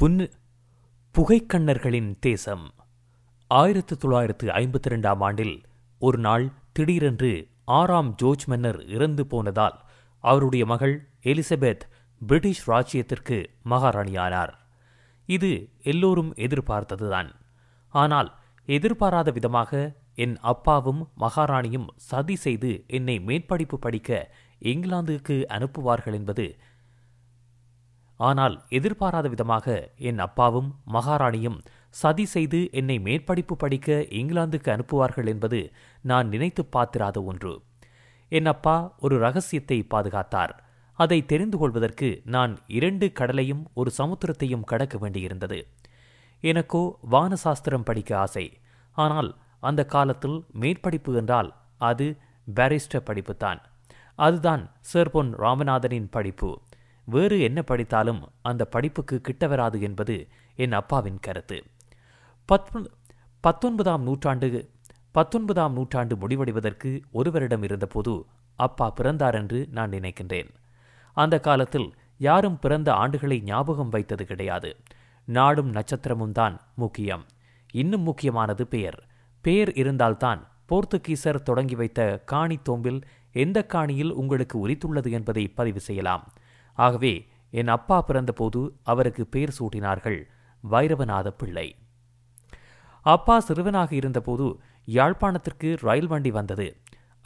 புன்னு புகைக்கண்ணர்களின் தேசம் ஆயிரத்து தொள்ளாயிரத்து ஐம்பத்தி ரெண்டாம் ஆண்டில் ஒரு நாள் திடீரென்று ஆறாம் ஜோர்ஜ் மன்னர் இறந்து போனதால் அவருடைய மகள் எலிசபெத் பிரிட்டிஷ் ராஜ்யத்திற்கு மகாராணியானார் இது எல்லோரும் எதிர்பார்த்ததுதான் ஆனால் எதிர்பாராத விதமாக என் அப்பாவும் மகாராணியும் சதி செய்து என்னை மேற்படிப்பு படிக்க இங்கிலாந்துக்கு அனுப்புவார்கள் என்பது ஆனால் எதிர்பாராத விதமாக என் அப்பாவும் மகாராணியும் சதி செய்து என்னை மேற்படிப்பு படிக்க இங்கிலாந்துக்கு அனுப்புவார்கள் என்பது நான் நினைத்து பார்த்திராத ஒன்று என் அப்பா ஒரு ரகசியத்தை பாதுகாத்தார் அதை தெரிந்து கொள்வதற்கு நான் இரண்டு கடலையும் ஒரு சமுத்திரத்தையும் கடக்க வேண்டியிருந்தது எனக்கோ வானசாஸ்திரம் படிக்க ஆசை ஆனால் அந்த காலத்தில் மேற்படிப்பு என்றால் அது பாரிஸ்டர் படிப்புத்தான் அதுதான் சேர்பொன் ராமநாதனின் படிப்பு வேறு என்ன படித்தாலும் அந்த படிப்புக்கு கிட்ட வராது என்பது என் அப்பாவின் கருத்து பத்தொன்பதாம் நூற்றாண்டு பத்தொன்பதாம் நூற்றாண்டு முடிவடைவதற்கு ஒரு வருடம் இருந்தபோது அப்பா பிறந்தார் என்று நான் நினைக்கின்றேன் அந்த காலத்தில் யாரும் பிறந்த ஆண்டுகளை ஞாபகம் வைத்தது கிடையாது நாடும் நட்சத்திரமும் தான் முக்கியம் இன்னும் முக்கியமானது பெயர் பெயர் இருந்தால்தான் போர்த்துகீசர் தொடங்கி வைத்த காணி தோம்பில் எந்த காணியில் உங்களுக்கு உரித்துள்ளது என்பதை பதிவு செய்யலாம் ஆகவே என் அப்பா பிறந்தபோது அவருக்கு பெயர் சூட்டினார்கள் வைரவநாத பிள்ளை அப்பா சிறுவனாக இருந்தபோது யாழ்ப்பாணத்திற்கு ரயில் வண்டி வந்தது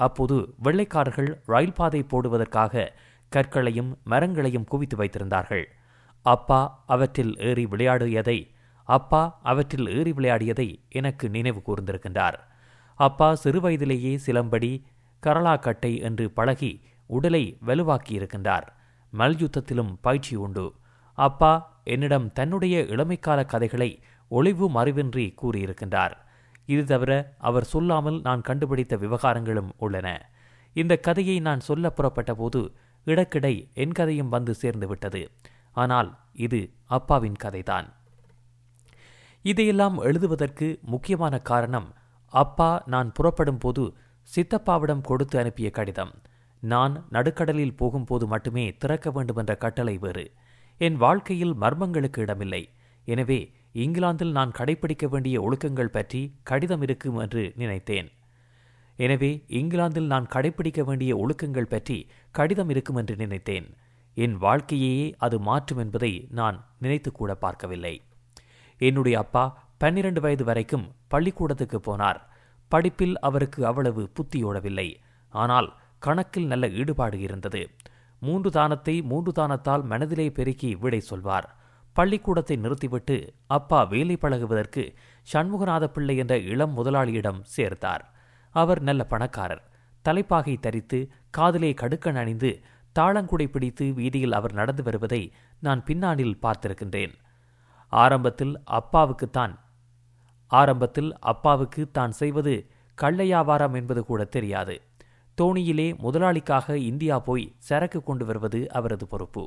அப்போது வெள்ளைக்காரர்கள் ரயில் பாதை போடுவதற்காக கற்களையும் மரங்களையும் குவித்து வைத்திருந்தார்கள் அப்பா அவற்றில் ஏறி விளையாடியதை அப்பா அவற்றில் ஏறி விளையாடியதை எனக்கு நினைவு கூர்ந்திருக்கின்றார் அப்பா சிறுவயதிலேயே சிலம்படி கரளாக்கட்டை என்று பழகி உடலை வலுவாக்கியிருக்கின்றார் மல்யுத்தத்திலும் பயிற்சி உண்டு அப்பா என்னிடம் தன்னுடைய இளமைக்கால கதைகளை ஒளிவு மறைவின்றி கூறியிருக்கின்றார் இது தவிர அவர் சொல்லாமல் நான் கண்டுபிடித்த விவகாரங்களும் உள்ளன இந்த கதையை நான் சொல்ல புறப்பட்ட போது இடக்கிடை என் கதையும் வந்து சேர்ந்து விட்டது ஆனால் இது அப்பாவின் கதைதான் இதையெல்லாம் எழுதுவதற்கு முக்கியமான காரணம் அப்பா நான் புறப்படும் போது சித்தப்பாவிடம் கொடுத்து அனுப்பிய கடிதம் நான் நடுக்கடலில் போகும்போது மட்டுமே திறக்க வேண்டுமென்ற கட்டளை வேறு என் வாழ்க்கையில் மர்மங்களுக்கு இடமில்லை எனவே இங்கிலாந்தில் நான் கடைபிடிக்க வேண்டிய ஒழுக்கங்கள் பற்றி கடிதம் இருக்கும் என்று நினைத்தேன் எனவே இங்கிலாந்தில் நான் கடைபிடிக்க வேண்டிய ஒழுக்கங்கள் பற்றி கடிதம் இருக்கும் என்று நினைத்தேன் என் வாழ்க்கையையே அது மாற்றும் என்பதை நான் நினைத்துக்கூட பார்க்கவில்லை என்னுடைய அப்பா பன்னிரண்டு வயது வரைக்கும் பள்ளிக்கூடத்துக்கு போனார் படிப்பில் அவருக்கு அவ்வளவு புத்தியோடவில்லை ஆனால் கணக்கில் நல்ல ஈடுபாடு இருந்தது மூன்று தானத்தை மூன்று தானத்தால் மனதிலே பெருக்கி விடை சொல்வார் பள்ளிக்கூடத்தை நிறுத்திவிட்டு அப்பா வேலை பழகுவதற்கு சண்முகநாத பிள்ளை என்ற இளம் முதலாளியிடம் சேர்த்தார் அவர் நல்ல பணக்காரர் தலைப்பாகை தரித்து காதிலே கடுக்கன் அணிந்து தாளங்குடை பிடித்து வீதியில் அவர் நடந்து வருவதை நான் பின்னாளில் பார்த்திருக்கின்றேன் ஆரம்பத்தில் அப்பாவுக்குத்தான் ஆரம்பத்தில் அப்பாவுக்கு தான் செய்வது கள்ளையாவாரம் என்பது கூட தெரியாது தோணியிலே முதலாளிக்காக இந்தியா போய் சரக்கு கொண்டு வருவது அவரது பொறுப்பு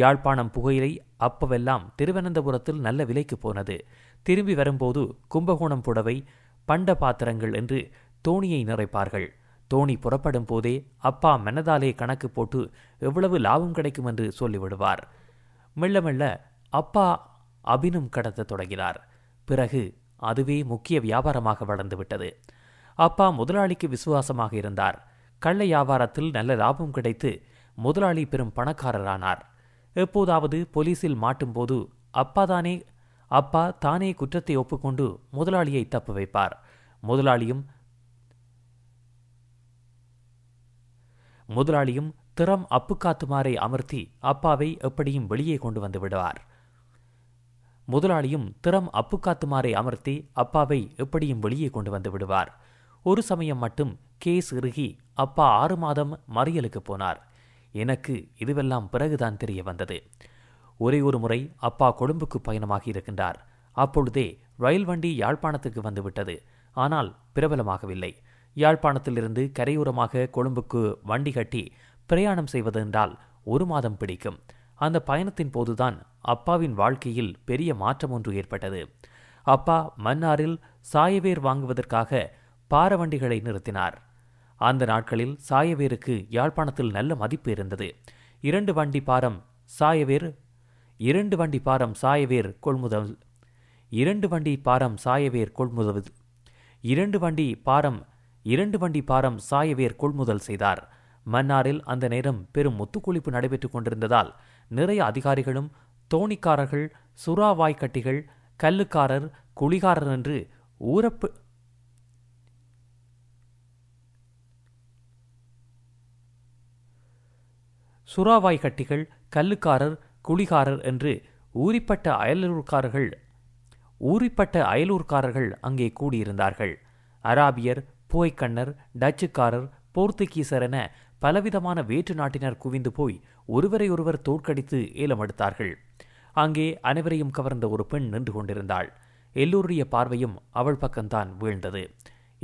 யாழ்ப்பாணம் புகையிலை அப்பவெல்லாம் திருவனந்தபுரத்தில் நல்ல விலைக்கு போனது திரும்பி வரும்போது கும்பகோணம் புடவை பண்ட பாத்திரங்கள் என்று தோணியை நிறைப்பார்கள் தோணி புறப்படும் போதே அப்பா மென்னதாலே கணக்கு போட்டு எவ்வளவு லாபம் கிடைக்கும் என்று சொல்லிவிடுவார் மெல்ல மெல்ல அப்பா அபினம் கடத்த தொடங்கினார் பிறகு அதுவே முக்கிய வியாபாரமாக வளர்ந்துவிட்டது அப்பா முதலாளிக்கு விசுவாசமாக இருந்தார் கள்ள வியாபாரத்தில் நல்ல லாபம் கிடைத்து முதலாளி பெரும் பணக்காரரானார் எப்போதாவது போலீஸில் மாட்டும்போது அப்பா தானே அப்பா தானே குற்றத்தை ஒப்புக்கொண்டு முதலாளியை தப்பு வைப்பார் முதலாளியும் முதலாளியும் திறம் அப்புக்காத்துமாரை அமர்த்தி அப்பாவை எப்படியும் வெளியே கொண்டு வந்து விடுவார் முதலாளியும் திறம் அப்புக்காத்துமாரை அமர்த்தி அப்பாவை எப்படியும் வெளியே கொண்டு வந்து விடுவார் ஒரு சமயம் மட்டும் கேஸ் இறுகி அப்பா ஆறு மாதம் மறியலுக்கு போனார் எனக்கு இதுவெல்லாம் பிறகுதான் தெரிய வந்தது ஒரே ஒரு முறை அப்பா கொழும்புக்கு பயணமாகி இருக்கின்றார் அப்பொழுதே ரயில் வண்டி யாழ்ப்பாணத்துக்கு வந்துவிட்டது ஆனால் பிரபலமாகவில்லை யாழ்ப்பாணத்திலிருந்து கரையோரமாக கொழும்புக்கு வண்டி கட்டி பிரயாணம் செய்வதென்றால் ஒரு மாதம் பிடிக்கும் அந்த பயணத்தின் போதுதான் அப்பாவின் வாழ்க்கையில் பெரிய மாற்றம் ஒன்று ஏற்பட்டது அப்பா மன்னாரில் சாயவேர் வாங்குவதற்காக பாரவண்டிகளை நிறுத்தினார் அந்த நாட்களில் சாயவேருக்கு யாழ்ப்பாணத்தில் நல்ல மதிப்பு இருந்தது இரண்டு வண்டி பாரம் சாயவேர் இரண்டு வண்டி பாரம் சாயவேர் கொள்முதல் இரண்டு வண்டி பாரம் சாயவேர் கொள்முதல் இரண்டு வண்டி பாரம் இரண்டு வண்டி பாரம் சாயவேர் கொள்முதல் செய்தார் மன்னாரில் அந்த நேரம் பெரும் முத்துக்குளிப்பு நடைபெற்றுக் கொண்டிருந்ததால் நிறைய அதிகாரிகளும் தோணிக்காரர்கள் சுறாவாய்க்கட்டிகள் கல்லுக்காரர் குளிகாரர் என்று ஊரப்பு சுறாவாய் கட்டிகள் கல்லுக்காரர் குழிகாரர் என்று ஊரிப்பட்ட அயலூர்காரர்கள் ஊரிப்பட்ட அயலூர்காரர்கள் அங்கே கூடியிருந்தார்கள் அராபியர் போய்க்கண்ணர் டச்சுக்காரர் போர்த்துகீசர் என பலவிதமான வேற்று நாட்டினர் குவிந்து போய் ஒருவரையொருவர் தோற்கடித்து ஏலம் எடுத்தார்கள் அங்கே அனைவரையும் கவர்ந்த ஒரு பெண் நின்று கொண்டிருந்தாள் எல்லோருடைய பார்வையும் அவள் பக்கம்தான் வீழ்ந்தது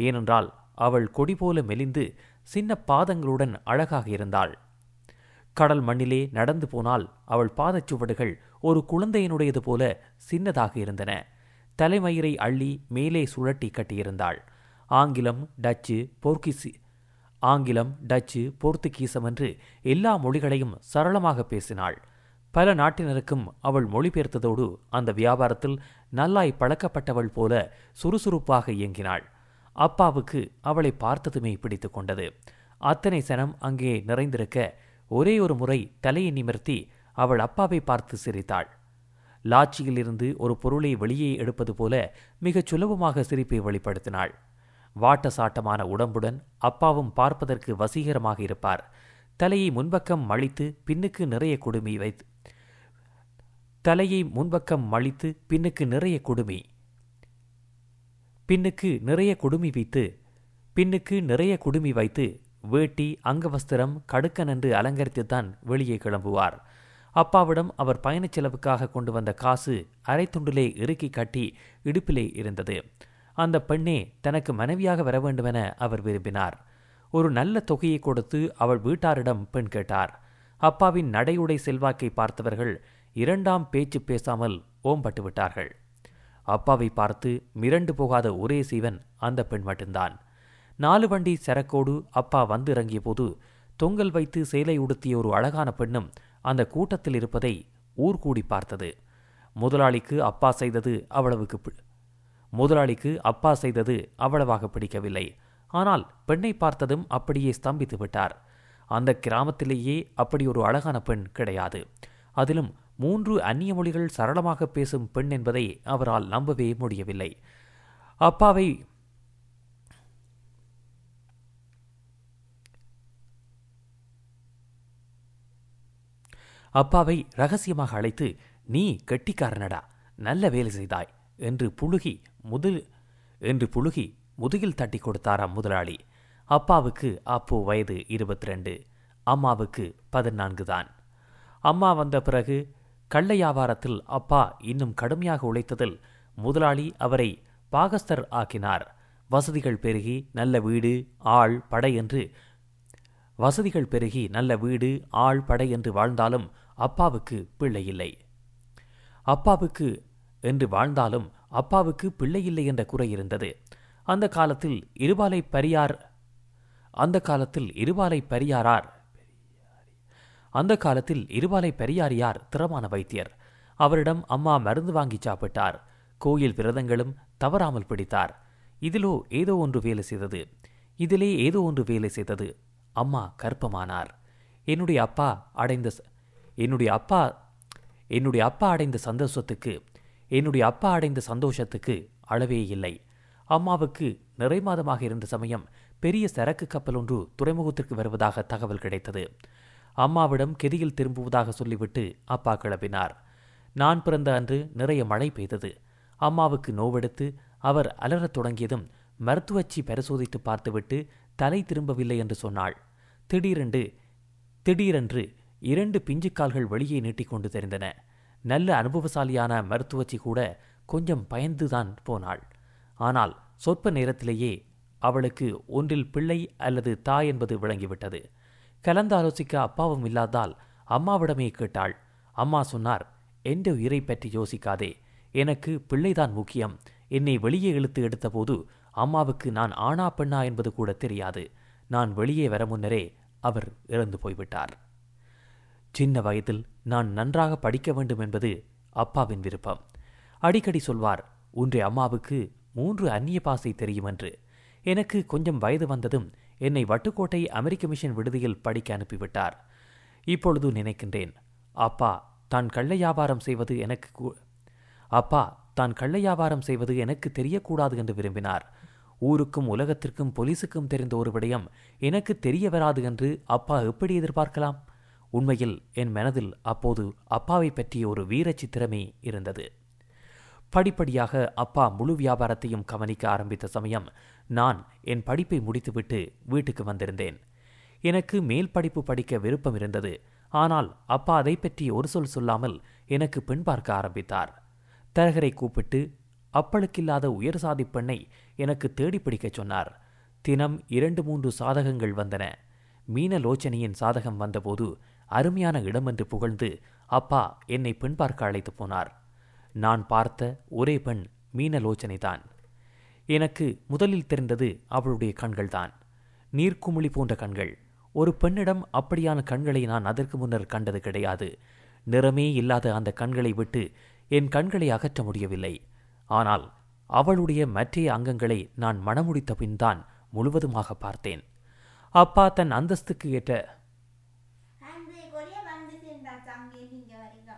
ஏனென்றால் அவள் கொடி போல மெலிந்து சின்ன பாதங்களுடன் அழகாக இருந்தாள் கடல் மண்ணிலே நடந்து போனால் அவள் பாதச்சுவடுகள் ஒரு குழந்தையினுடையது போல சின்னதாக இருந்தன தலைமயிரை அள்ளி மேலே சுழட்டி கட்டியிருந்தாள் ஆங்கிலம் டச்சு போர்க்கிசி ஆங்கிலம் டச்சு போர்த்துகீசம் என்று எல்லா மொழிகளையும் சரளமாக பேசினாள் பல நாட்டினருக்கும் அவள் மொழிபெயர்த்ததோடு அந்த வியாபாரத்தில் நல்லாய் பழக்கப்பட்டவள் போல சுறுசுறுப்பாக இயங்கினாள் அப்பாவுக்கு அவளை பார்த்ததுமே பிடித்து கொண்டது அத்தனை சனம் அங்கே நிறைந்திருக்க ஒரே ஒரு முறை தலையை நிமிர்த்தி அவள் அப்பாவை பார்த்து சிரித்தாள் லாச்சியிலிருந்து ஒரு பொருளை வெளியே எடுப்பது போல மிகச் சுலபமாக சிரிப்பை வெளிப்படுத்தினாள் வாட்ட சாட்டமான உடம்புடன் அப்பாவும் பார்ப்பதற்கு வசீகரமாக இருப்பார் தலையை முன்பக்கம் மழித்து பின்னுக்கு நிறைய குடுமி வைத்து தலையை முன்பக்கம் மழித்து பின்னுக்கு நிறைய குடுமி பின்னுக்கு நிறைய குடுமி வைத்து பின்னுக்கு நிறைய குடுமி வைத்து வேட்டி அங்கவஸ்திரம் கடுக்கன் என்று அலங்கரித்துத்தான் வெளியே கிளம்புவார் அப்பாவிடம் அவர் பயணச் செலவுக்காக கொண்டு வந்த காசு அரைத்துண்டிலே இறுக்கி கட்டி இடுப்பிலே இருந்தது அந்த பெண்ணே தனக்கு மனைவியாக வர வேண்டுமென அவர் விரும்பினார் ஒரு நல்ல தொகையை கொடுத்து அவள் வீட்டாரிடம் பெண் கேட்டார் அப்பாவின் நடையுடை செல்வாக்கை பார்த்தவர்கள் இரண்டாம் பேச்சு பேசாமல் ஓம்பட்டு விட்டார்கள் அப்பாவை பார்த்து மிரண்டு போகாத ஒரே சீவன் அந்த பெண் மட்டும்தான் நாலு வண்டி சரக்கோடு அப்பா வந்து இறங்கிய போது தொங்கல் வைத்து சேலை உடுத்திய ஒரு அழகான பெண்ணும் அந்த கூட்டத்தில் இருப்பதை ஊர் கூடி பார்த்தது முதலாளிக்கு அப்பா செய்தது அவ்வளவுக்கு முதலாளிக்கு அப்பா செய்தது அவ்வளவாக பிடிக்கவில்லை ஆனால் பெண்ணை பார்த்ததும் அப்படியே ஸ்தம்பித்து விட்டார் அந்த கிராமத்திலேயே அப்படி ஒரு அழகான பெண் கிடையாது அதிலும் மூன்று அந்நிய மொழிகள் சரளமாக பேசும் பெண் என்பதை அவரால் நம்பவே முடியவில்லை அப்பாவை அப்பாவை ரகசியமாக அழைத்து நீ கெட்டிக்காரனடா நல்ல வேலை செய்தாய் என்று புழுகி முது என்று புழுகி முதுகில் தட்டி கொடுத்தாராம் முதலாளி அப்பாவுக்கு அப்போ வயது இருபத்தி ரெண்டு அம்மாவுக்கு பதினான்கு தான் அம்மா வந்த பிறகு கள்ள வியாபாரத்தில் அப்பா இன்னும் கடுமையாக உழைத்ததில் முதலாளி அவரை பாகஸ்தர் ஆக்கினார் வசதிகள் பெருகி நல்ல வீடு ஆள் படை என்று வசதிகள் பெருகி நல்ல வீடு ஆள் படை என்று வாழ்ந்தாலும் அப்பாவுக்கு பிள்ளை இல்லை அப்பாவுக்கு என்று வாழ்ந்தாலும் அப்பாவுக்கு பிள்ளை இல்லை என்ற குறை இருந்தது அந்த காலத்தில் இருபாலை பெரியார் அந்த காலத்தில் இருபாலை பெரியாரார் அந்த காலத்தில் இருபாலை பெரியாரியார் திறமான வைத்தியர் அவரிடம் அம்மா மருந்து வாங்கி சாப்பிட்டார் கோயில் விரதங்களும் தவறாமல் பிடித்தார் இதிலோ ஏதோ ஒன்று வேலை செய்தது இதிலே ஏதோ ஒன்று வேலை செய்தது அம்மா கற்பமானார் என்னுடைய அப்பா அடைந்த என்னுடைய அப்பா என்னுடைய அப்பா அடைந்த சந்தோஷத்துக்கு என்னுடைய அப்பா அடைந்த சந்தோஷத்துக்கு அளவே இல்லை அம்மாவுக்கு நிறை மாதமாக இருந்த சமயம் பெரிய சரக்கு கப்பல் ஒன்று துறைமுகத்திற்கு வருவதாக தகவல் கிடைத்தது அம்மாவிடம் கெதியில் திரும்புவதாக சொல்லிவிட்டு அப்பா கிளப்பினார் நான் பிறந்த அன்று நிறைய மழை பெய்தது அம்மாவுக்கு நோவெடுத்து அவர் அலறத் தொடங்கியதும் மருத்துவச்சி பரிசோதித்து பார்த்துவிட்டு தலை திரும்பவில்லை என்று சொன்னாள் திடீரென்று திடீரென்று இரண்டு பிஞ்சுக்கால்கள் வெளியே நீட்டிக்கொண்டு தெரிந்தன நல்ல அனுபவசாலியான மருத்துவச்சி கூட கொஞ்சம் பயந்துதான் போனாள் ஆனால் சொற்ப நேரத்திலேயே அவளுக்கு ஒன்றில் பிள்ளை அல்லது தாய் என்பது விளங்கிவிட்டது கலந்து ஆலோசிக்க அப்பாவும் இல்லாதால் அம்மாவிடமே கேட்டாள் அம்மா சொன்னார் எந்த உயிரை பற்றி யோசிக்காதே எனக்கு பிள்ளைதான் முக்கியம் என்னை வெளியே இழுத்து எடுத்தபோது அம்மாவுக்கு நான் ஆனா பெண்ணா என்பது கூட தெரியாது நான் வெளியே வர முன்னரே அவர் இறந்து போய்விட்டார் சின்ன வயதில் நான் நன்றாக படிக்க வேண்டும் என்பது அப்பாவின் விருப்பம் அடிக்கடி சொல்வார் ஒன்றே அம்மாவுக்கு மூன்று அந்நிய பாசை தெரியும் என்று எனக்கு கொஞ்சம் வயது வந்ததும் என்னை வட்டுக்கோட்டை அமெரிக்க மிஷன் விடுதியில் படிக்க அனுப்பிவிட்டார் இப்பொழுது நினைக்கின்றேன் அப்பா தான் கள்ள வியாபாரம் செய்வது எனக்கு அப்பா தான் கள்ள வியாபாரம் செய்வது எனக்கு தெரியக்கூடாது என்று விரும்பினார் ஊருக்கும் உலகத்திற்கும் போலீஸுக்கும் தெரிந்த ஒரு விடயம் எனக்கு தெரிய வராது என்று அப்பா எப்படி எதிர்பார்க்கலாம் உண்மையில் என் மனதில் அப்போது அப்பாவை பற்றிய ஒரு வீரச்சித்திரமே இருந்தது படிப்படியாக அப்பா முழு வியாபாரத்தையும் கவனிக்க ஆரம்பித்த சமயம் நான் என் படிப்பை முடித்துவிட்டு வீட்டுக்கு வந்திருந்தேன் எனக்கு மேல் படிப்பு படிக்க விருப்பம் இருந்தது ஆனால் அப்பா அதை பற்றி ஒரு சொல் சொல்லாமல் எனக்கு பெண் பார்க்க ஆரம்பித்தார் தரகரை கூப்பிட்டு அப்பளுக்கில்லாத உயர் சாதி பெண்ணை எனக்கு தேடி பிடிக்கச் சொன்னார் தினம் இரண்டு மூன்று சாதகங்கள் வந்தன மீனலோச்சனையின் சாதகம் வந்தபோது அருமையான இடம் என்று புகழ்ந்து அப்பா என்னை பெண் பார்க்க அழைத்து போனார் நான் பார்த்த ஒரே பெண் மீனலோச்சனைதான் எனக்கு முதலில் தெரிந்தது அவளுடைய கண்கள்தான் நீர்க்குமிழி போன்ற கண்கள் ஒரு பெண்ணிடம் அப்படியான கண்களை நான் அதற்கு முன்னர் கண்டது கிடையாது நிறமே இல்லாத அந்த கண்களை விட்டு என் கண்களை அகற்ற முடியவில்லை ஆனால் அவளுடைய மற்றைய அங்கங்களை நான் மனமுடித்த பின்தான் முழுவதுமாக பார்த்தேன் அப்பா தன் அந்தஸ்துக்கு ஏற்ற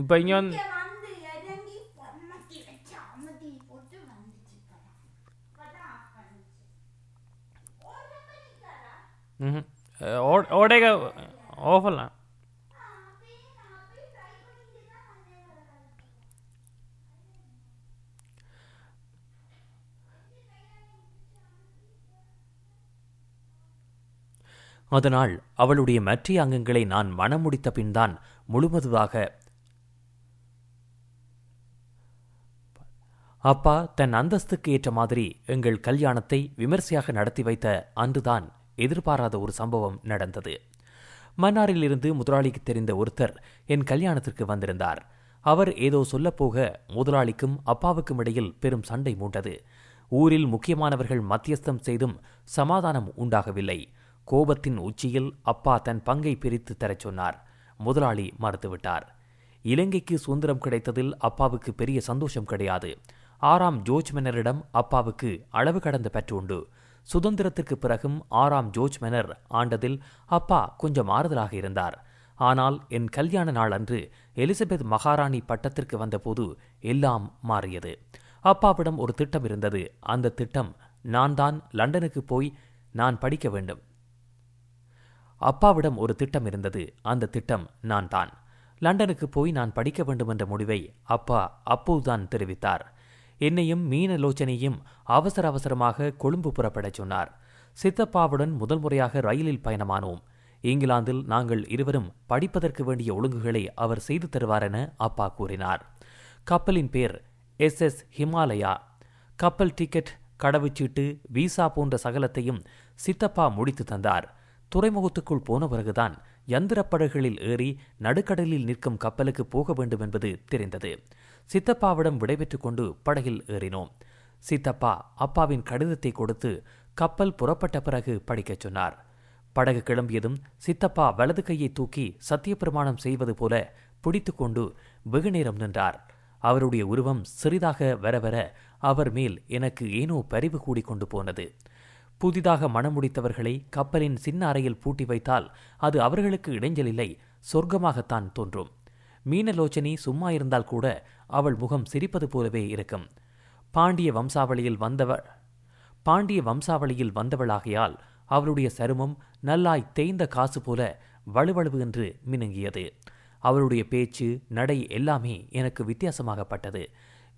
இப்போ இங்கே வந்து ஓடேக அதனால் அவளுடைய மற்ற அங்கங்களை நான் மனம் முடித்த பின்தான் முழுமதுவாக அப்பா தன் அந்தஸ்துக்கு ஏற்ற மாதிரி எங்கள் கல்யாணத்தை விமர்சையாக நடத்தி வைத்த அன்றுதான் எதிர்பாராத ஒரு சம்பவம் நடந்தது மன்னாரிலிருந்து முதலாளிக்கு தெரிந்த ஒருத்தர் என் கல்யாணத்திற்கு வந்திருந்தார் அவர் ஏதோ சொல்லப்போக முதலாளிக்கும் அப்பாவுக்கும் இடையில் பெரும் சண்டை மூண்டது ஊரில் முக்கியமானவர்கள் மத்தியஸ்தம் செய்தும் சமாதானம் உண்டாகவில்லை கோபத்தின் உச்சியில் அப்பா தன் பங்கை பிரித்து தரச் சொன்னார் முதலாளி மறுத்துவிட்டார் இலங்கைக்கு சுதந்திரம் கிடைத்ததில் அப்பாவுக்கு பெரிய சந்தோஷம் கிடையாது ஆறாம் ஜோஜ் மன்னரிடம் அப்பாவுக்கு அளவு கடந்த பற்று உண்டு சுதந்திரத்திற்கு பிறகும் ஆறாம் ஜோஜ் மன்னர் ஆண்டதில் அப்பா கொஞ்சம் ஆறுதலாக இருந்தார் ஆனால் என் கல்யாண நாள் அன்று எலிசபெத் மகாராணி பட்டத்திற்கு வந்தபோது எல்லாம் மாறியது அப்பாவிடம் ஒரு திட்டம் இருந்தது அந்த திட்டம் நான் தான் லண்டனுக்கு போய் நான் படிக்க வேண்டும் அப்பாவிடம் ஒரு திட்டம் இருந்தது அந்த திட்டம் நான் தான் லண்டனுக்கு போய் நான் படிக்க வேண்டும் என்ற முடிவை அப்பா அப்போதுதான் தெரிவித்தார் என்னையும் மீனலோச்சனையும் அவசர அவசரமாக கொழும்பு புறப்படச் சொன்னார் சித்தப்பாவுடன் முதல் முறையாக ரயிலில் பயணமானோம் இங்கிலாந்தில் நாங்கள் இருவரும் படிப்பதற்கு வேண்டிய ஒழுங்குகளை அவர் செய்து தருவார் என அப்பா கூறினார் கப்பலின் பேர் எஸ் எஸ் ஹிமாலயா கப்பல் டிக்கெட் கடவுச்சீட்டு விசா போன்ற சகலத்தையும் சித்தப்பா முடித்து தந்தார் துறைமுகத்துக்குள் போன பிறகுதான் யந்திரப்படகுகளில் ஏறி நடுக்கடலில் நிற்கும் கப்பலுக்கு போக வேண்டும் என்பது தெரிந்தது சித்தப்பாவிடம் விடைபெற்று கொண்டு படகில் ஏறினோம் சித்தப்பா அப்பாவின் கடிதத்தை கொடுத்து கப்பல் புறப்பட்ட பிறகு படிக்கச் சொன்னார் படகு கிளம்பியதும் சித்தப்பா வலது கையை தூக்கி சத்திய பிரமாணம் செய்வது போல பிடித்து கொண்டு வெகுநேரம் நின்றார் அவருடைய உருவம் சிறிதாக வர வர அவர் மேல் எனக்கு ஏனோ பரிவு கூடிக்கொண்டு போனது புதிதாக மணமுடித்தவர்களை கப்பலின் சின்ன அறையில் பூட்டி வைத்தால் அது அவர்களுக்கு இடைஞ்சலில்லை சொர்க்கமாகத்தான் தோன்றும் மீனலோச்சனி சும்மா இருந்தால் கூட அவள் முகம் சிரிப்பது போலவே இருக்கும் பாண்டிய வம்சாவளியில் வந்தவள் பாண்டிய வம்சாவளியில் வந்தவளாகையால் அவளுடைய சருமம் நல்லாய் தேய்ந்த காசு போல வலுவழுவு என்று மினுங்கியது அவளுடைய பேச்சு நடை எல்லாமே எனக்கு வித்தியாசமாகப்பட்டது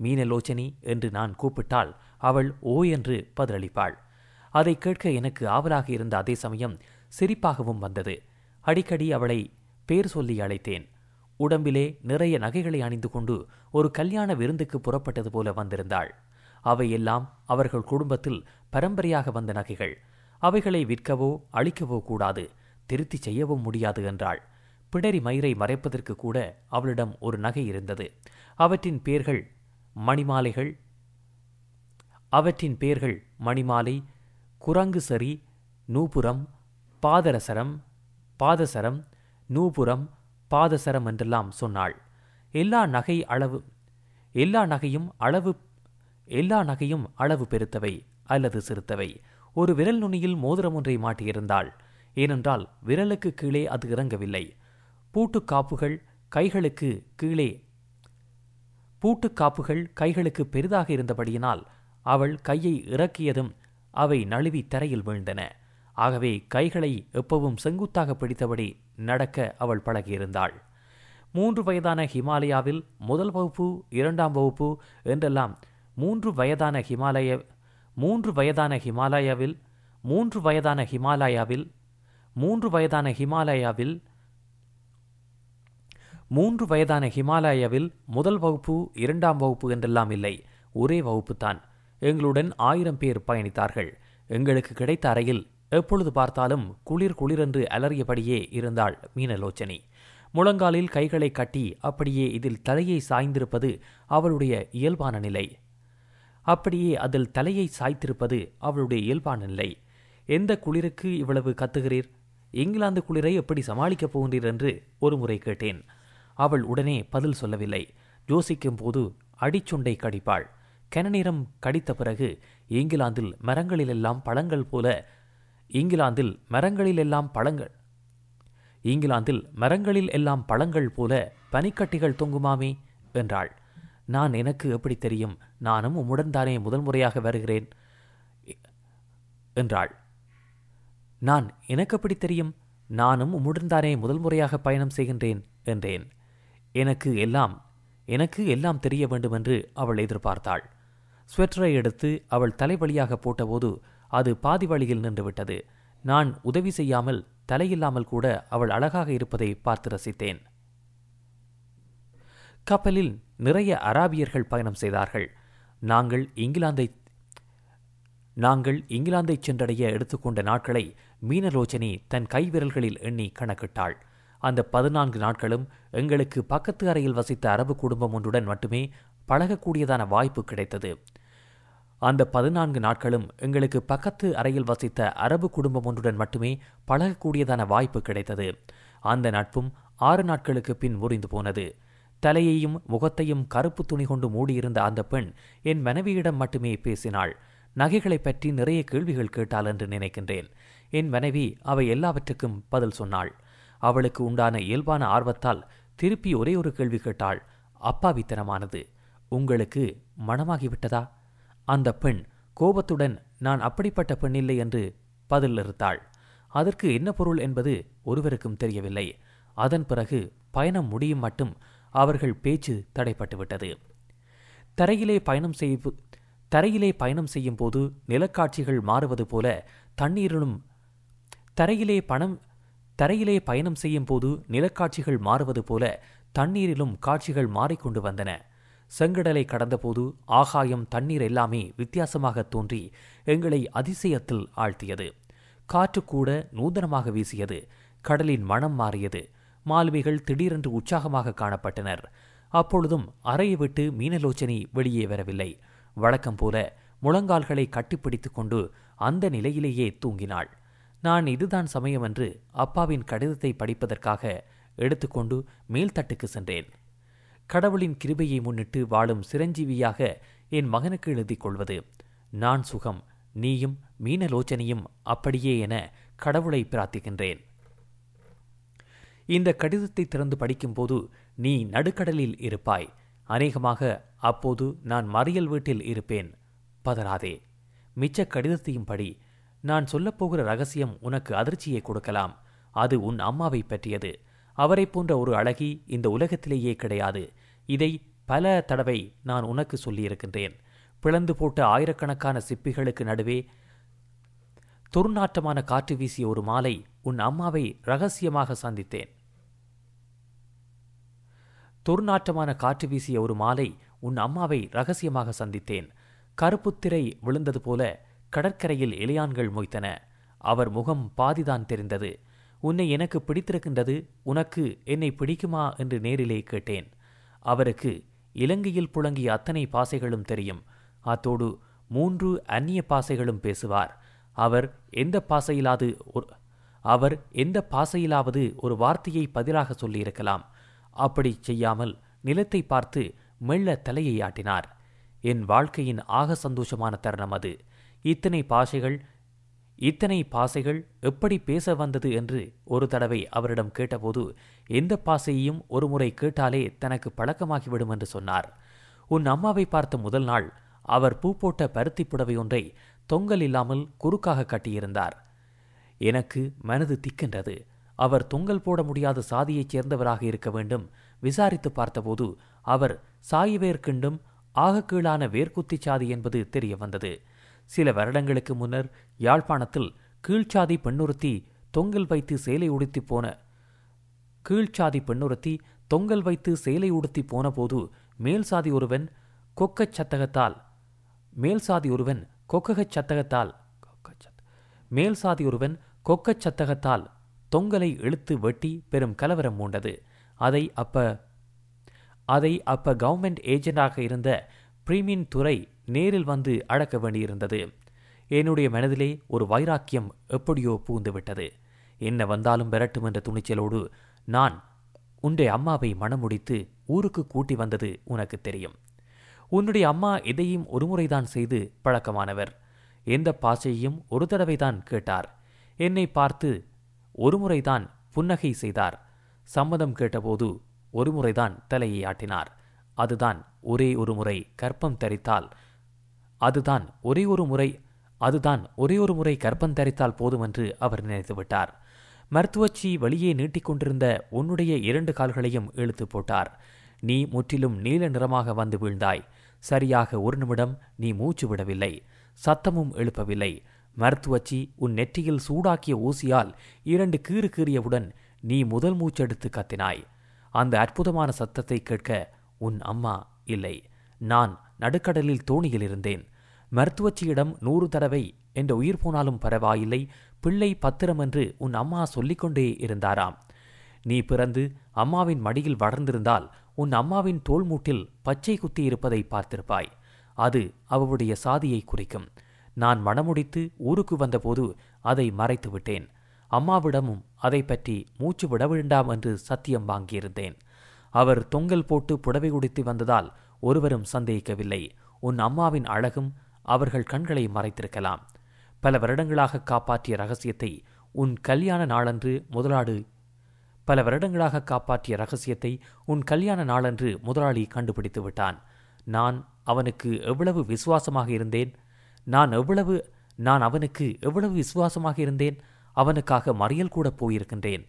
மீனலோச்சனி என்று நான் கூப்பிட்டால் அவள் ஓ என்று பதிலளிப்பாள் அதை கேட்க எனக்கு ஆவலாக இருந்த அதே சமயம் சிரிப்பாகவும் வந்தது அடிக்கடி அவளை பேர் சொல்லி அழைத்தேன் உடம்பிலே நிறைய நகைகளை அணிந்து கொண்டு ஒரு கல்யாண விருந்துக்கு புறப்பட்டது போல வந்திருந்தாள் அவையெல்லாம் அவர்கள் குடும்பத்தில் பரம்பரையாக வந்த நகைகள் அவைகளை விற்கவோ அழிக்கவோ கூடாது திருத்தி செய்யவும் முடியாது என்றாள் பிடரி மயிரை மறைப்பதற்கு கூட அவளிடம் ஒரு நகை இருந்தது அவற்றின் பேர்கள் மணிமாலைகள் அவற்றின் பேர்கள் மணிமாலை குரங்கு சரி நூபுரம் பாதரசரம் பாதசரம் நூபுரம் பாதசரம் என்றெல்லாம் சொன்னாள் எல்லா நகை அளவு எல்லா நகையும் அளவு எல்லா நகையும் அளவு பெருத்தவை அல்லது சிறுத்தவை ஒரு விரல் நுனியில் மோதிரம் ஒன்றை மாட்டியிருந்தாள் ஏனென்றால் விரலுக்கு கீழே அது இறங்கவில்லை பூட்டுக்காப்புகள் கைகளுக்கு கீழே பூட்டுக்காப்புகள் கைகளுக்கு பெரிதாக இருந்தபடியினால் அவள் கையை இறக்கியதும் அவை நழுவி தரையில் வீழ்ந்தன ஆகவே கைகளை எப்பவும் செங்குத்தாக பிடித்தபடி நடக்க அவள் பழகியிருந்தாள் மூன்று வயதான ஹிமாலயாவில் முதல் வகுப்பு இரண்டாம் வகுப்பு என்றெல்லாம் மூன்று வயதான ஹிமாலய மூன்று வயதான ஹிமாலயாவில் மூன்று வயதான ஹிமாலயாவில் மூன்று வயதான ஹிமாலயாவில் மூன்று வயதான ஹிமாலயாவில் முதல் வகுப்பு இரண்டாம் வகுப்பு என்றெல்லாம் இல்லை ஒரே வகுப்புத்தான் எங்களுடன் ஆயிரம் பேர் பயணித்தார்கள் எங்களுக்கு கிடைத்த அறையில் எப்பொழுது பார்த்தாலும் குளிர் குளிரென்று அலறியபடியே இருந்தாள் மீனலோச்சனி முழங்காலில் கைகளை கட்டி அப்படியே இதில் தலையை சாய்ந்திருப்பது அவளுடைய இயல்பான நிலை அப்படியே அதில் தலையை சாய்த்திருப்பது அவளுடைய இயல்பான நிலை எந்த குளிருக்கு இவ்வளவு கத்துகிறீர் இங்கிலாந்து குளிரை எப்படி சமாளிக்கப் போகிறீர் என்று ஒரு முறை கேட்டேன் அவள் உடனே பதில் சொல்லவில்லை யோசிக்கும் போது அடிச்சுண்டை கடிப்பாள் கன கடித்த பிறகு இங்கிலாந்தில் மரங்களிலெல்லாம் பழங்கள் போல இங்கிலாந்தில் மரங்களில் எல்லாம் பழங்கள் இங்கிலாந்தில் மரங்களில் எல்லாம் பழங்கள் போல பனிக்கட்டிகள் தொங்குமாமே என்றாள் நான் எனக்கு எப்படி தெரியும் நானும் உம்முடன் தானே முதல் முறையாக வருகிறேன் என்றாள் நான் எனக்கு எப்படி தெரியும் நானும் உம்முடன் தானே முதல் முறையாக பயணம் செய்கின்றேன் என்றேன் எனக்கு எல்லாம் எனக்கு எல்லாம் தெரிய வேண்டுமென்று அவள் எதிர்பார்த்தாள் ஸ்வெட்டரை எடுத்து அவள் தலைவழியாக போட்டபோது அது பாதி வழியில் நின்றுவிட்டது நான் உதவி செய்யாமல் தலையில்லாமல் கூட அவள் அழகாக இருப்பதை பார்த்து ரசித்தேன் கப்பலில் நிறைய அராபியர்கள் பயணம் செய்தார்கள் நாங்கள் இங்கிலாந்தை நாங்கள் இங்கிலாந்தை சென்றடைய எடுத்துக்கொண்ட நாட்களை மீனலோச்சனி தன் கைவிரல்களில் எண்ணி கணக்கிட்டாள் அந்த பதினான்கு நாட்களும் எங்களுக்கு பக்கத்து அறையில் வசித்த அரபு குடும்பம் ஒன்றுடன் மட்டுமே பழகக்கூடியதான வாய்ப்பு கிடைத்தது அந்த பதினான்கு நாட்களும் எங்களுக்கு பக்கத்து அறையில் வசித்த அரபு குடும்பம் ஒன்றுடன் மட்டுமே பழகக்கூடியதான வாய்ப்பு கிடைத்தது அந்த நட்பும் ஆறு நாட்களுக்கு பின் முறிந்து போனது தலையையும் முகத்தையும் கருப்பு துணி கொண்டு மூடியிருந்த அந்த பெண் என் மனைவியிடம் மட்டுமே பேசினாள் நகைகளை பற்றி நிறைய கேள்விகள் கேட்டாள் என்று நினைக்கின்றேன் என் மனைவி அவை எல்லாவற்றுக்கும் பதில் சொன்னாள் அவளுக்கு உண்டான இயல்பான ஆர்வத்தால் திருப்பி ஒரே ஒரு கேள்வி கேட்டாள் அப்பாவித்தனமானது உங்களுக்கு மனமாகிவிட்டதா அந்த பெண் கோபத்துடன் நான் அப்படிப்பட்ட பெண்ணில்லை என்று பதிலறுத்தாள் அதற்கு என்ன பொருள் என்பது ஒருவருக்கும் தெரியவில்லை அதன் பிறகு பயணம் முடியும் மட்டும் அவர்கள் பேச்சு தடைப்பட்டுவிட்டது தரையிலே பயணம் செய் தரையிலே பயணம் செய்யும் போது நிலக்காட்சிகள் மாறுவது போல தண்ணீரிலும் தரையிலே பணம் தரையிலே பயணம் செய்யும் போது நிலக்காட்சிகள் மாறுவது போல தண்ணீரிலும் காட்சிகள் மாறிக்கொண்டு வந்தன செங்கடலை கடந்தபோது ஆகாயம் தண்ணீர் எல்லாமே வித்தியாசமாக தோன்றி எங்களை அதிசயத்தில் ஆழ்த்தியது காற்று கூட நூதனமாக வீசியது கடலின் மனம் மாறியது மாலுமிகள் திடீரென்று உற்சாகமாக காணப்பட்டனர் அப்பொழுதும் அறையை விட்டு மீனலோச்சனை வெளியே வரவில்லை வழக்கம் போல முழங்கால்களை கட்டிப்பிடித்து கொண்டு அந்த நிலையிலேயே தூங்கினாள் நான் இதுதான் சமயம் என்று அப்பாவின் கடிதத்தை படிப்பதற்காக எடுத்துக்கொண்டு மேல்தட்டுக்கு சென்றேன் கடவுளின் கிருபையை முன்னிட்டு வாழும் சிரஞ்சீவியாக என் மகனுக்கு எழுதி கொள்வது நான் சுகம் நீயும் மீனலோச்சனையும் அப்படியே என கடவுளை பிரார்த்திக்கின்றேன் இந்த கடிதத்தை திறந்து படிக்கும்போது நீ நடுக்கடலில் இருப்பாய் அநேகமாக அப்போது நான் மறியல் வீட்டில் இருப்பேன் பதறாதே மிச்ச கடிதத்தையும் படி நான் சொல்லப்போகிற ரகசியம் உனக்கு அதிர்ச்சியை கொடுக்கலாம் அது உன் அம்மாவை பற்றியது அவரை போன்ற ஒரு அழகி இந்த உலகத்திலேயே கிடையாது இதை பல தடவை நான் உனக்கு சொல்லியிருக்கின்றேன் பிளந்து போட்ட ஆயிரக்கணக்கான சிப்பிகளுக்கு நடுவே துர்நாற்றமான காற்று வீசிய ஒரு மாலை உன் அம்மாவை ரகசியமாக சந்தித்தேன் துர்நாற்றமான காற்று வீசிய ஒரு மாலை உன் அம்மாவை ரகசியமாக சந்தித்தேன் கருப்புத்திரை விழுந்தது போல கடற்கரையில் இளையான்கள் மொய்த்தன அவர் முகம் பாதிதான் தெரிந்தது உன்னை எனக்கு பிடித்திருக்கின்றது உனக்கு என்னை பிடிக்குமா என்று நேரிலே கேட்டேன் அவருக்கு இலங்கையில் புழங்கிய அத்தனை பாசைகளும் தெரியும் அத்தோடு மூன்று அந்நிய பாசைகளும் பேசுவார் அவர் எந்த பாசையிலாது ஒரு அவர் எந்த பாசையிலாவது ஒரு வார்த்தையை பதிலாக சொல்லியிருக்கலாம் அப்படி செய்யாமல் நிலத்தை பார்த்து மெல்ல தலையை ஆட்டினார் என் வாழ்க்கையின் ஆக சந்தோஷமான தருணம் அது இத்தனை பாசைகள் இத்தனை பாசைகள் எப்படி பேச வந்தது என்று ஒரு தடவை அவரிடம் கேட்டபோது எந்த பாசையையும் ஒரு முறை கேட்டாலே தனக்கு பழக்கமாகிவிடும் என்று சொன்னார் உன் அம்மாவை பார்த்த முதல் நாள் அவர் பூ போட்ட பருத்தி புடவை ஒன்றை தொங்கல் இல்லாமல் குறுக்காக கட்டியிருந்தார் எனக்கு மனது திக்கின்றது அவர் தொங்கல் போட முடியாத சாதியைச் சேர்ந்தவராக இருக்க வேண்டும் விசாரித்து பார்த்தபோது அவர் சாயிவேர்கிண்டும் ஆகக்கீழான வேர்க்குத்தி சாதி என்பது தெரிய வந்தது சில வருடங்களுக்கு முன்னர் யாழ்ப்பாணத்தில் கீழ்ச்சாதி பெண்ணுறுத்தி தொங்கல் வைத்து சேலை உடுத்தி போன கீழ்ச்சாதி பெண்ணுறுத்தி தொங்கல் வைத்து சேலை உடுத்தி போனபோது மேல்சாதி ஒருவன் கொக்கச் சத்தகத்தால் மேல்சாதி ஒருவன் கொக்ககச் சத்தகத்தால் மேல்சாதி ஒருவன் கொக்கச் சத்தகத்தால் தொங்கலை இழுத்து வெட்டி பெரும் கலவரம் மூண்டது அதை அப்ப அதை அப்ப கவர்மெண்ட் ஏஜெண்டாக இருந்த பிரீமின் துறை நேரில் வந்து அழக்க வேண்டியிருந்தது என்னுடைய மனதிலே ஒரு வைராக்கியம் எப்படியோ பூந்துவிட்டது என்ன வந்தாலும் விரட்டும் என்ற துணிச்சலோடு நான் உன்னுடைய அம்மாவை மணமுடித்து ஊருக்கு கூட்டி வந்தது உனக்கு தெரியும் உன்னுடைய அம்மா எதையும் ஒருமுறைதான் செய்து பழக்கமானவர் எந்த பாசையையும் ஒரு தடவைதான் கேட்டார் என்னை பார்த்து ஒருமுறைதான் புன்னகை செய்தார் சம்மதம் கேட்டபோது ஒருமுறைதான் தலையை ஆட்டினார் அதுதான் ஒரே ஒரு முறை கற்பம் தரித்தால் அதுதான் ஒரே ஒரு முறை அதுதான் ஒரே ஒரு முறை கர்ப்பம் தரித்தால் போதும் என்று அவர் நினைத்துவிட்டார் மருத்துவச்சி நீட்டிக் நீட்டிக்கொண்டிருந்த உன்னுடைய இரண்டு கால்களையும் இழுத்து போட்டார் நீ முற்றிலும் நீல நிறமாக வந்து வீழ்ந்தாய் சரியாக ஒரு நிமிடம் நீ மூச்சு விடவில்லை சத்தமும் எழுப்பவில்லை மருத்துவச்சி உன் நெற்றியில் சூடாக்கிய ஊசியால் இரண்டு கீறு கீறியவுடன் நீ முதல் மூச்செடுத்து கத்தினாய் அந்த அற்புதமான சத்தத்தை கேட்க உன் அம்மா இல்லை நான் நடுக்கடலில் தோணியில் இருந்தேன் மருத்துவச்சியிடம் நூறு தடவை என்ற உயிர் போனாலும் பரவாயில்லை பிள்ளை பத்திரம் என்று உன் அம்மா சொல்லிக்கொண்டே இருந்தாராம் நீ பிறந்து அம்மாவின் மடியில் வளர்ந்திருந்தால் உன் அம்மாவின் தோல் மூட்டில் பச்சை குத்தி இருப்பதை பார்த்திருப்பாய் அது அவளுடைய சாதியை குறிக்கும் நான் மணமுடித்து ஊருக்கு வந்தபோது அதை மறைத்து விட்டேன் அம்மாவிடமும் அதை பற்றி மூச்சு விட வேண்டாம் என்று சத்தியம் வாங்கியிருந்தேன் அவர் தொங்கல் போட்டு புடவை உடித்து வந்ததால் ஒருவரும் சந்தேகிக்கவில்லை உன் அம்மாவின் அழகும் அவர்கள் கண்களை மறைத்திருக்கலாம் பல வருடங்களாக காப்பாற்றிய ரகசியத்தை உன் கல்யாண நாளன்று முதலாடு பல வருடங்களாக காப்பாற்றிய ரகசியத்தை உன் கல்யாண நாளன்று முதலாளி கண்டுபிடித்து விட்டான் நான் அவனுக்கு எவ்வளவு விசுவாசமாக இருந்தேன் நான் எவ்வளவு நான் அவனுக்கு எவ்வளவு விசுவாசமாக இருந்தேன் அவனுக்காக மறியல் கூட போயிருக்கின்றேன்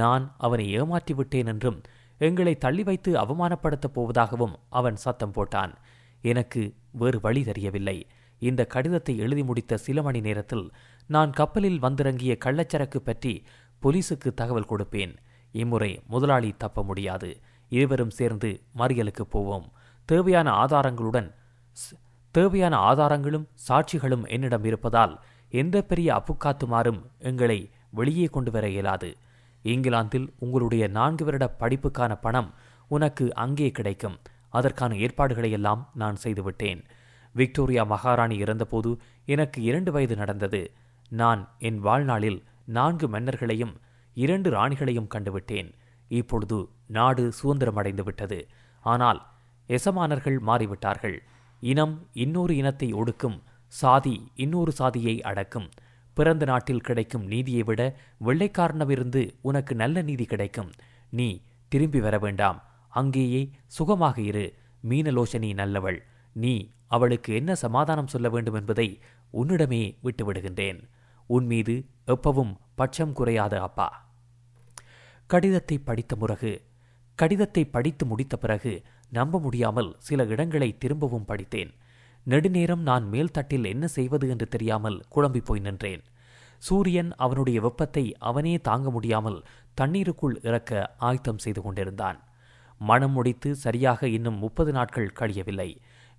நான் அவனை ஏமாற்றி விட்டேன் என்றும் எங்களை தள்ளி வைத்து அவமானப்படுத்தப் போவதாகவும் அவன் சத்தம் போட்டான் எனக்கு வேறு வழி தெரியவில்லை இந்த கடிதத்தை எழுதி முடித்த சில மணி நேரத்தில் நான் கப்பலில் வந்திறங்கிய கள்ளச்சரக்கு பற்றி போலீஸுக்கு தகவல் கொடுப்பேன் இம்முறை முதலாளி தப்ப முடியாது இருவரும் சேர்ந்து மறியலுக்கு போவோம் தேவையான ஆதாரங்களுடன் தேவையான ஆதாரங்களும் சாட்சிகளும் என்னிடம் இருப்பதால் எந்த பெரிய அப்புக்காத்துமாறும் எங்களை வெளியே கொண்டு வர இயலாது இங்கிலாந்தில் உங்களுடைய நான்கு வருட படிப்புக்கான பணம் உனக்கு அங்கே கிடைக்கும் அதற்கான ஏற்பாடுகளை எல்லாம் நான் செய்துவிட்டேன் விக்டோரியா மகாராணி இறந்தபோது எனக்கு இரண்டு வயது நடந்தது நான் என் வாழ்நாளில் நான்கு மன்னர்களையும் இரண்டு ராணிகளையும் கண்டுவிட்டேன் இப்பொழுது நாடு சுதந்திரமடைந்து விட்டது ஆனால் எசமானர்கள் மாறிவிட்டார்கள் இனம் இன்னொரு இனத்தை ஒடுக்கும் சாதி இன்னொரு சாதியை அடக்கும் பிறந்த நாட்டில் கிடைக்கும் நீதியை விட வெள்ளைக்காரனவிருந்து உனக்கு நல்ல நீதி கிடைக்கும் நீ திரும்பி வர வேண்டாம் அங்கேயே சுகமாக இரு மீனலோஷனி நல்லவள் நீ அவளுக்கு என்ன சமாதானம் சொல்ல வேண்டும் என்பதை உன்னிடமே விட்டுவிடுகின்றேன் உன் மீது எப்பவும் பட்சம் குறையாத அப்பா கடிதத்தை படித்த முறகு கடிதத்தை படித்து முடித்த பிறகு நம்ப முடியாமல் சில இடங்களை திரும்பவும் படித்தேன் நெடுநேரம் நான் மேல்தட்டில் என்ன செய்வது என்று தெரியாமல் குழம்பி போய் நின்றேன் சூரியன் அவனுடைய வெப்பத்தை அவனே தாங்க முடியாமல் தண்ணீருக்குள் இறக்க ஆயத்தம் செய்து கொண்டிருந்தான் மனம் முடித்து சரியாக இன்னும் முப்பது நாட்கள் கழியவில்லை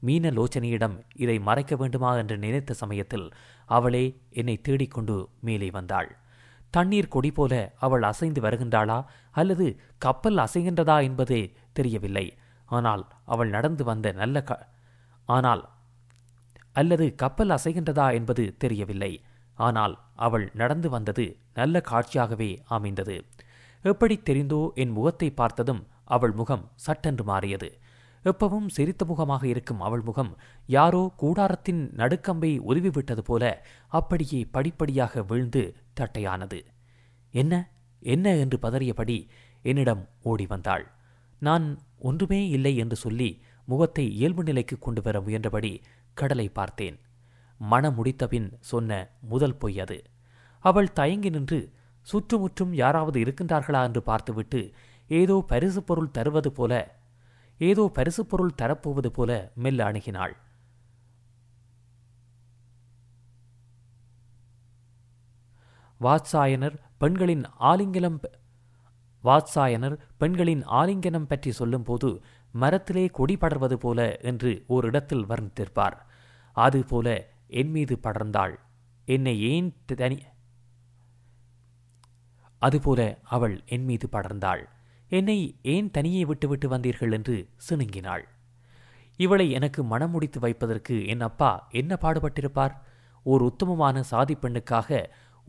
மீனலோச்சனையிடம் இதை மறைக்க வேண்டுமா என்று நினைத்த சமயத்தில் அவளே என்னை தேடிக்கொண்டு மேலே வந்தாள் தண்ணீர் கொடி போல அவள் அசைந்து வருகின்றாளா அல்லது கப்பல் அசைகின்றதா என்பதே தெரியவில்லை ஆனால் அவள் நடந்து வந்த நல்ல க ஆனால் அல்லது கப்பல் அசைகின்றதா என்பது தெரியவில்லை ஆனால் அவள் நடந்து வந்தது நல்ல காட்சியாகவே அமைந்தது எப்படி தெரிந்தோ என் முகத்தை பார்த்ததும் அவள் முகம் சட்டென்று மாறியது எப்பவும் சிரித்த முகமாக இருக்கும் அவள் முகம் யாரோ கூடாரத்தின் நடுக்கம்பை உதவிவிட்டது விட்டது போல அப்படியே படிப்படியாக வீழ்ந்து தட்டையானது என்ன என்ன என்று பதறியபடி என்னிடம் ஓடி வந்தாள் நான் ஒன்றுமே இல்லை என்று சொல்லி முகத்தை இயல்பு நிலைக்கு கொண்டு வர முயன்றபடி கடலை பார்த்தேன் மனம் முடித்தபின் சொன்ன முதல் பொய் அது அவள் தயங்கி நின்று சுற்றுமுற்றும் யாராவது இருக்கின்றார்களா என்று பார்த்துவிட்டு ஏதோ பரிசு பொருள் தருவது போல ஏதோ பரிசு பொருள் தரப்போவது போல மெல்ல அணுகினாள் வாத்சாயனர் பெண்களின் ஆலிங்கனம் வாத்சாயனர் பெண்களின் ஆலிங்கனம் பற்றி சொல்லும்போது மரத்திலே கொடி படர்வது போல என்று ஒரு இடத்தில் வர்ணித்திருப்பார் அதுபோல என் மீது படர்ந்தாள் என்னை ஏன் தனி அதுபோல அவள் என் மீது படர்ந்தாள் என்னை ஏன் தனியே விட்டுவிட்டு வந்தீர்கள் என்று சினுங்கினாள் இவளை எனக்கு மனம் முடித்து வைப்பதற்கு என் அப்பா என்ன பாடுபட்டிருப்பார் ஓர் உத்தமமான சாதி பெண்ணுக்காக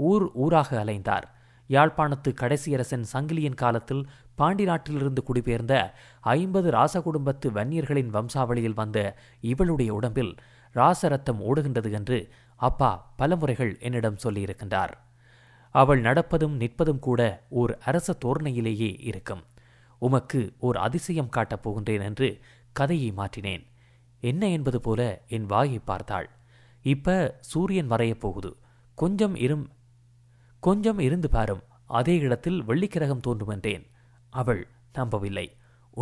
ஊர் ஊராக அலைந்தார் யாழ்ப்பாணத்து கடைசியரசன் சங்கிலியின் காலத்தில் பாண்டி நாட்டிலிருந்து குடிபெயர்ந்த ஐம்பது ராச குடும்பத்து வன்னியர்களின் வம்சாவளியில் வந்த இவளுடைய உடம்பில் ராசரத்தம் ஓடுகின்றது என்று அப்பா பல முறைகள் என்னிடம் சொல்லியிருக்கின்றார் அவள் நடப்பதும் நிற்பதும் கூட ஓர் அரச தோரணையிலேயே இருக்கும் உமக்கு ஓர் அதிசயம் காட்டப் போகின்றேன் என்று கதையை மாற்றினேன் என்ன என்பது போல என் வாயை பார்த்தாள் இப்ப சூரியன் மறையப் போகுது கொஞ்சம் இரும் கொஞ்சம் இருந்து பாரும் அதே இடத்தில் வெள்ளிக்கிரகம் தோன்றும் என்றேன் அவள் நம்பவில்லை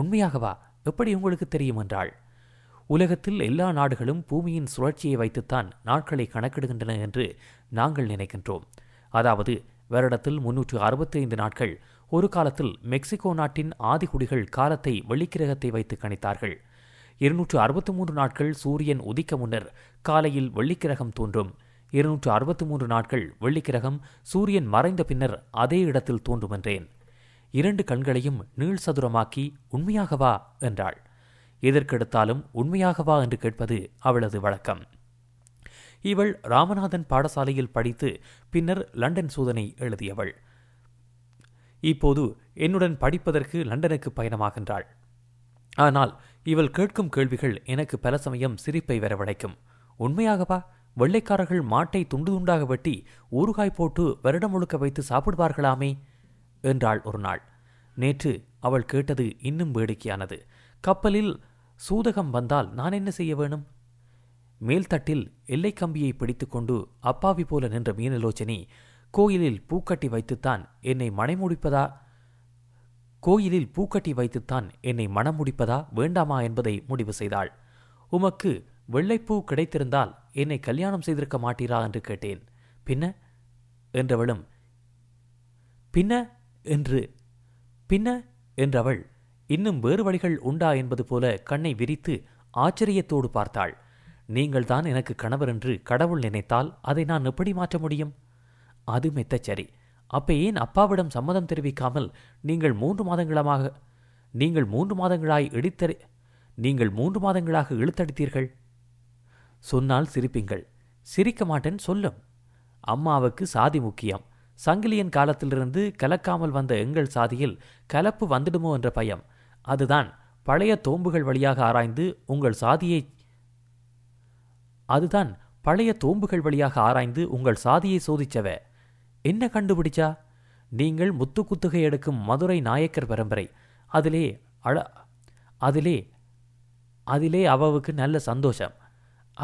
உண்மையாகவா எப்படி உங்களுக்கு தெரியும் என்றாள் உலகத்தில் எல்லா நாடுகளும் பூமியின் சுழற்சியை வைத்துத்தான் நாட்களை கணக்கிடுகின்றன என்று நாங்கள் நினைக்கின்றோம் அதாவது வருடத்தில் முன்னூற்று அறுபத்தைந்து நாட்கள் ஒரு காலத்தில் மெக்சிகோ நாட்டின் ஆதிகுடிகள் காலத்தை வெள்ளிக்கிரகத்தை வைத்து கணித்தார்கள் இருநூற்று அறுபத்து மூன்று நாட்கள் சூரியன் உதிக்க முன்னர் காலையில் வெள்ளிக்கிரகம் தோன்றும் இருநூற்று அறுபத்து மூன்று நாட்கள் வெள்ளிக்கிரகம் சூரியன் மறைந்த பின்னர் அதே இடத்தில் தோன்றுமென்றேன் இரண்டு கண்களையும் நீள் சதுரமாக்கி உண்மையாகவா என்றாள் எதற்கெடுத்தாலும் உண்மையாகவா என்று கேட்பது அவளது வழக்கம் இவள் ராமநாதன் பாடசாலையில் படித்து பின்னர் லண்டன் சூதனை எழுதியவள் இப்போது என்னுடன் படிப்பதற்கு லண்டனுக்கு பயணமாகின்றாள் ஆனால் இவள் கேட்கும் கேள்விகள் எனக்கு பல சமயம் சிரிப்பை வரவழைக்கும் உண்மையாகவா வெள்ளைக்காரர்கள் மாட்டை துண்டு துண்டாக வெட்டி ஊறுகாய் போட்டு வருடம் முழுக்க வைத்து சாப்பிடுவார்களாமே என்றாள் ஒரு நாள் நேற்று அவள் கேட்டது இன்னும் வேடிக்கையானது கப்பலில் சூதகம் வந்தால் நான் என்ன செய்ய வேணும் மேல்தட்டில் எல்லை கம்பியை பிடித்துக்கொண்டு அப்பாவி போல நின்ற மீனலோச்சனி கோயிலில் பூக்கட்டி வைத்துத்தான் என்னை மனை முடிப்பதா கோயிலில் பூக்கட்டி வைத்துத்தான் என்னை மனம் முடிப்பதா வேண்டாமா என்பதை முடிவு செய்தாள் உமக்கு வெள்ளைப்பூ கிடைத்திருந்தால் என்னை கல்யாணம் செய்திருக்க மாட்டீரா என்று கேட்டேன் பின்ன என்றவளும் பின்ன என்று பின்ன என்றவள் இன்னும் வேறு வழிகள் உண்டா என்பது போல கண்ணை விரித்து ஆச்சரியத்தோடு பார்த்தாள் நீங்கள்தான் எனக்கு கணவர் என்று கடவுள் நினைத்தால் அதை நான் எப்படி மாற்ற முடியும் அது மெத்த சரி ஏன் அப்பாவிடம் சம்மதம் தெரிவிக்காமல் நீங்கள் மூன்று மாதங்களமாக நீங்கள் மூன்று மாதங்களாய் இடித்தறி நீங்கள் மூன்று மாதங்களாக இழுத்தடித்தீர்கள் சொன்னால் சிரிப்பீங்கள் சிரிக்க மாட்டேன் சொல்லும் அம்மாவுக்கு சாதி முக்கியம் சங்கிலியன் காலத்திலிருந்து கலக்காமல் வந்த எங்கள் சாதியில் கலப்பு வந்துடுமோ என்ற பயம் அதுதான் பழைய தோம்புகள் வழியாக ஆராய்ந்து உங்கள் சாதியை அதுதான் பழைய தோம்புகள் வழியாக ஆராய்ந்து உங்கள் சாதியை சோதிச்சவ என்ன கண்டுபிடிச்சா நீங்கள் முத்து குத்துகை எடுக்கும் மதுரை நாயக்கர் பரம்பரை அதிலே அழ அதிலே அதிலே அவவுக்கு நல்ல சந்தோஷம்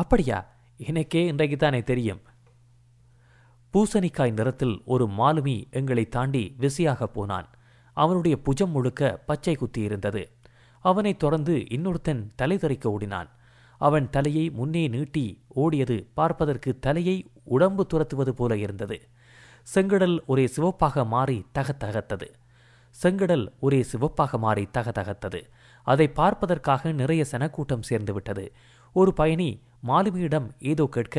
அப்படியா எனக்கே இன்றைக்கு தானே தெரியும் பூசணிக்காய் நிறத்தில் ஒரு மாலுமி எங்களை தாண்டி விசையாக போனான் அவனுடைய புஜம் முழுக்க பச்சை குத்தியிருந்தது அவனைத் தொடர்ந்து இன்னொருத்தன் தலை ஓடினான் அவன் தலையை முன்னே நீட்டி ஓடியது பார்ப்பதற்கு தலையை உடம்பு துரத்துவது போல இருந்தது செங்கடல் ஒரே சிவப்பாக மாறி தகத்தகத்தது செங்கடல் ஒரே சிவப்பாக மாறி தகத்தகத்தது அதை பார்ப்பதற்காக நிறைய சனக்கூட்டம் சேர்ந்துவிட்டது ஒரு பயணி மாலுமியிடம் ஏதோ கேட்க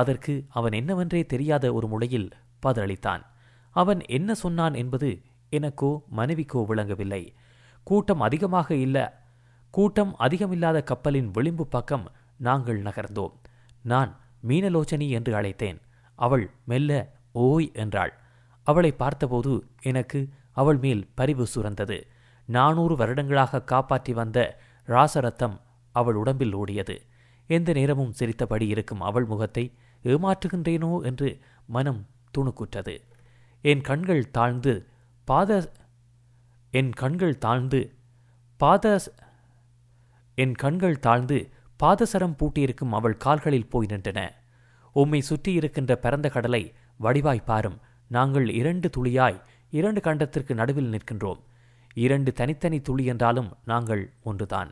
அதற்கு அவன் என்னவென்றே தெரியாத ஒரு முளையில் பதிலளித்தான் அவன் என்ன சொன்னான் என்பது எனக்கோ மனைவிக்கோ விளங்கவில்லை கூட்டம் அதிகமாக இல்லை கூட்டம் அதிகமில்லாத கப்பலின் விளிம்பு பக்கம் நாங்கள் நகர்ந்தோம் நான் மீனலோச்சனி என்று அழைத்தேன் அவள் மெல்ல ஓய் என்றாள் அவளை பார்த்தபோது எனக்கு அவள் மேல் பரிவு சுரந்தது நானூறு வருடங்களாக காப்பாற்றி வந்த ராசரத்தம் அவள் உடம்பில் ஓடியது எந்த நேரமும் சிரித்தபடி இருக்கும் அவள் முகத்தை ஏமாற்றுகின்றேனோ என்று மனம் துணுக்குற்றது என் கண்கள் தாழ்ந்து பாத என் கண்கள் தாழ்ந்து பாத என் கண்கள் தாழ்ந்து பாதசரம் பூட்டியிருக்கும் அவள் கால்களில் போய் நின்றன உம்மை சுற்றியிருக்கின்ற பரந்த கடலை வடிவாய் பாரும் நாங்கள் இரண்டு துளியாய் இரண்டு கண்டத்திற்கு நடுவில் நிற்கின்றோம் இரண்டு தனித்தனி துளி என்றாலும் நாங்கள் ஒன்றுதான்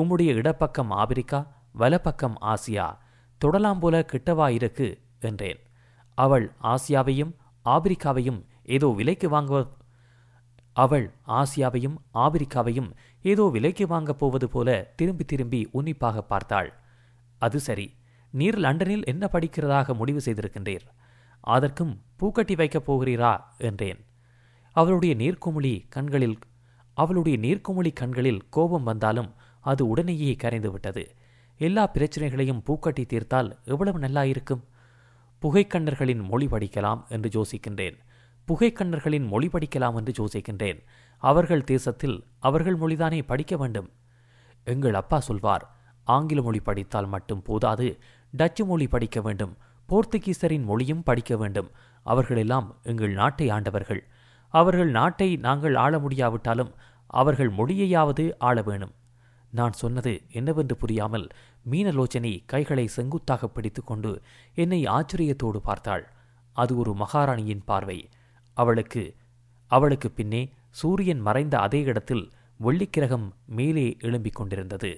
உம்முடைய இடப்பக்கம் ஆபிரிக்கா வலப்பக்கம் ஆசியா தொடலாம் போல கிட்டவாயிருக்கு என்றேன் அவள் ஆசியாவையும் ஆபிரிக்காவையும் ஏதோ விலைக்கு வாங்குவ அவள் ஆசியாவையும் ஆபிரிக்காவையும் ஏதோ விலைக்கு வாங்கப் போவது போல திரும்பி திரும்பி உன்னிப்பாக பார்த்தாள் அது சரி நீர் லண்டனில் என்ன படிக்கிறதாக முடிவு செய்திருக்கின்றீர் அதற்கும் பூக்கட்டி வைக்கப் போகிறீரா என்றேன் அவளுடைய நீர்க்குமுழி கண்களில் அவளுடைய நீர்க்குமுழி கண்களில் கோபம் வந்தாலும் அது உடனேயே கரைந்து விட்டது எல்லா பிரச்சனைகளையும் பூக்கட்டி தீர்த்தால் எவ்வளவு நல்லா இருக்கும் புகைக்கண்ணர்களின் மொழி படிக்கலாம் என்று யோசிக்கின்றேன் புகைக்கண்ணர்களின் மொழி படிக்கலாம் என்று யோசிக்கின்றேன் அவர்கள் தேசத்தில் அவர்கள் மொழிதானே படிக்க வேண்டும் எங்கள் அப்பா சொல்வார் ஆங்கில மொழி படித்தால் மட்டும் போதாது டச்சு மொழி படிக்க வேண்டும் போர்த்துகீசரின் மொழியும் படிக்க வேண்டும் அவர்களெல்லாம் எங்கள் நாட்டை ஆண்டவர்கள் அவர்கள் நாட்டை நாங்கள் ஆள முடியாவிட்டாலும் அவர்கள் மொழியையாவது ஆள வேணும் நான் சொன்னது என்னவென்று புரியாமல் மீனலோச்சனை கைகளை செங்குத்தாக பிடித்துக்கொண்டு என்னை ஆச்சரியத்தோடு பார்த்தாள் அது ஒரு மகாராணியின் பார்வை அவளுக்கு அவளுக்கு பின்னே சூரியன் மறைந்த அதே இடத்தில் வெள்ளிக்கிரகம் மேலே எழும்பிக் கொண்டிருந்தது